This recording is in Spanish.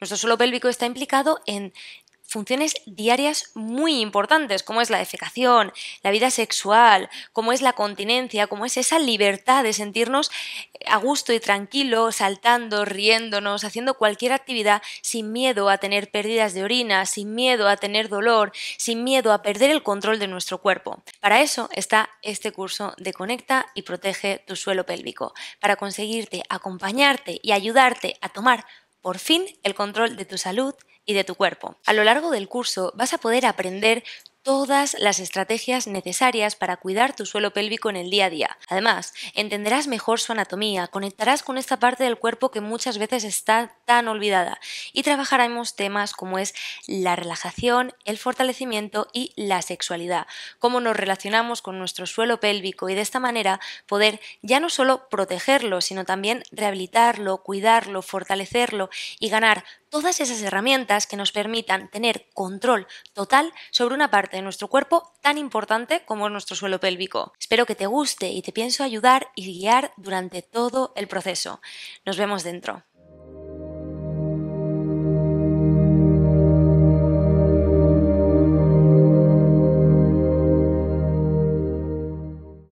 Nuestro suelo pélvico está implicado en funciones diarias muy importantes, como es la defecación, la vida sexual, como es la continencia, como es esa libertad de sentirnos eh, a gusto y tranquilo, saltando, riéndonos, haciendo cualquier actividad sin miedo a tener pérdidas de orina, sin miedo a tener dolor, sin miedo a perder el control de nuestro cuerpo. Para eso está este curso de Conecta y Protege tu suelo pélvico, para conseguirte acompañarte y ayudarte a tomar por fin el control de tu salud y de tu cuerpo. A lo largo del curso vas a poder aprender todas las estrategias necesarias para cuidar tu suelo pélvico en el día a día. Además, entenderás mejor su anatomía, conectarás con esta parte del cuerpo que muchas veces está tan olvidada y trabajaremos temas como es la relajación, el fortalecimiento y la sexualidad, cómo nos relacionamos con nuestro suelo pélvico y de esta manera poder ya no solo protegerlo, sino también rehabilitarlo, cuidarlo, fortalecerlo y ganar todas esas herramientas que nos permitan tener control total sobre una parte de nuestro cuerpo tan importante como nuestro suelo pélvico. Espero que te guste y te pienso ayudar y guiar durante todo el proceso. Nos vemos dentro.